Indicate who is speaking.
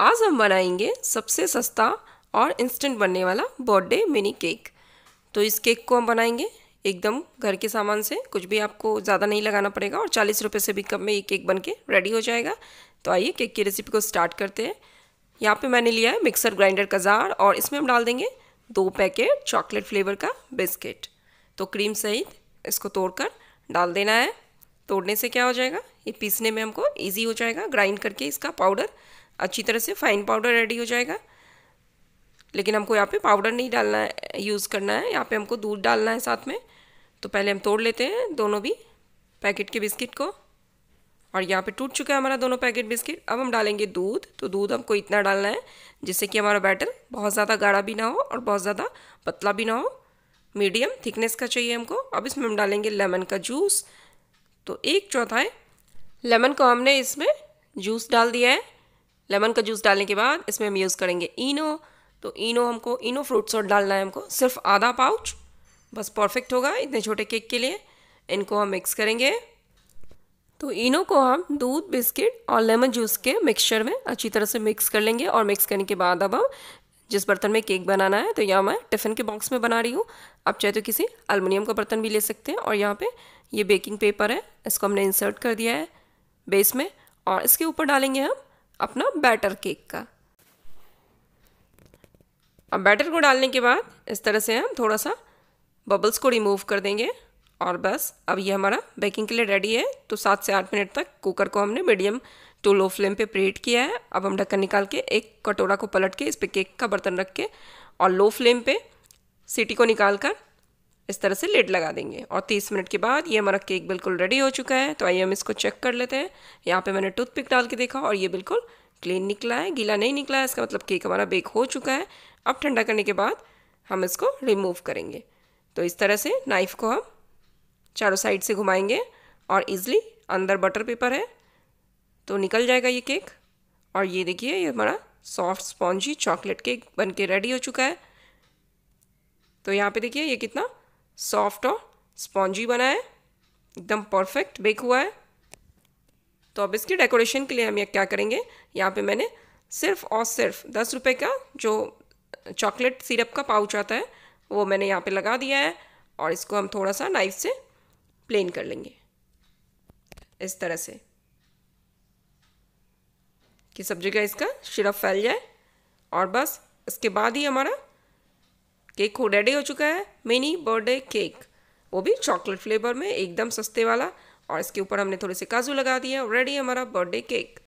Speaker 1: आज हम बनाएंगे सबसे सस्ता और इंस्टेंट बनने वाला बर्थडे मिनी केक तो इस केक को हम बनाएंगे एकदम घर के सामान से कुछ भी आपको ज़्यादा नहीं लगाना पड़ेगा और चालीस रुपये से भी कम में ये केक बन के रेडी हो जाएगा तो आइए केक की रेसिपी को स्टार्ट करते हैं यहाँ पे मैंने लिया है मिक्सर ग्राइंडर का जार और इसमें हम डाल देंगे दो पैकेट चॉकलेट फ्लेवर का बिस्किट तो क्रीम सहित इसको तोड़कर डाल देना है तोड़ने से क्या हो जाएगा ये पीसने में हमको ईजी हो जाएगा ग्राइंड करके इसका पाउडर अच्छी तरह से फाइन पाउडर रेडी हो जाएगा लेकिन हमको यहाँ पे पाउडर नहीं डालना है यूज़ करना है यहाँ पे हमको दूध डालना है साथ में तो पहले हम तोड़ लेते हैं दोनों भी पैकेट के बिस्किट को और यहाँ पे टूट चुका है हमारा दोनों पैकेट बिस्किट अब हम डालेंगे दूध तो दूध हमको इतना डालना है जिससे कि हमारा बैटर बहुत ज़्यादा गाढ़ा भी ना हो और बहुत ज़्यादा पतला भी ना हो मीडियम थिकनेस का चाहिए हमको अब इसमें हम डालेंगे लेमन का जूस तो एक चौथाई लेमन को हमने इसमें जूस डाल दिया है लेमन का जूस डालने के बाद इसमें हम यूज़ करेंगे इनो तो इनो हमको इनो फ्रूट सॉल्ट डालना है हमको सिर्फ आधा पाउच बस परफेक्ट होगा इतने छोटे केक के लिए इनको हम मिक्स करेंगे तो इनो को हम दूध बिस्किट और लेमन जूस के मिक्सचर में अच्छी तरह से मिक्स कर लेंगे और मिक्स करने के बाद अब हम जिस बर्तन में केक बनाना है तो यहाँ मैं टिफ़िन के बॉक्स में बना रही हूँ आप चाहे तो किसी अलमुनियम का बर्तन भी ले सकते हैं और यहाँ पे ये बेकिंग पेपर है इसको हमने इंसर्ट कर दिया है बेस में और इसके ऊपर डालेंगे हम अपना बैटर केक का अब बैटर को डालने के बाद इस तरह से हम थोड़ा सा बबल्स को रिमूव कर देंगे और बस अब ये हमारा बेकिंग के लिए रेडी है तो सात से आठ मिनट तक कुकर को हमने मीडियम टू लो फ्लेम पे प्रेट किया है अब हम ढक्कन निकाल के एक कटोरा को पलट के इस पर केक का बर्तन रख के और लो फ्लेम पे सीटी को निकाल कर इस तरह से लेट लगा देंगे और 30 मिनट के बाद ये हमारा केक बिल्कुल रेडी हो चुका है तो आइए हम इसको चेक कर लेते हैं यहाँ पे मैंने टूथपिक डाल के देखा और ये बिल्कुल क्लीन निकला है गीला नहीं निकला है इसका मतलब केक हमारा बेक हो चुका है अब ठंडा करने के बाद हम इसको रिमूव करेंगे तो इस तरह से नाइफ़ को हम चारों साइड से घुमाएंगे और ईज़िली अंदर बटर पेपर है तो निकल जाएगा ये केक और ये देखिए ये हमारा सॉफ्ट स्पॉन्जी चॉकलेट केक बन के रेडी हो चुका है तो यहाँ पे देखिए ये कितना सॉफ्ट और स्पॉन्जी बना है एकदम परफेक्ट बेक हुआ है तो अब इसकी डेकोरेशन के लिए हम ये क्या करेंगे यहाँ पे मैंने सिर्फ और सिर्फ दस रुपये का जो चॉकलेट सिरप का पाउच आता है वो मैंने यहाँ पे लगा दिया है और इसको हम थोड़ा सा नाइफ से प्लेन कर लेंगे इस तरह से कि सब जगह इसका सिरप फैल जाए और बस इसके बाद ही हमारा केक हो रेडी हो चुका है मिनी बर्थडे केक वो भी चॉकलेट फ्लेवर में एकदम सस्ते वाला और इसके ऊपर हमने थोड़े से काजू लगा दिए और रेडी हमारा बर्थडे केक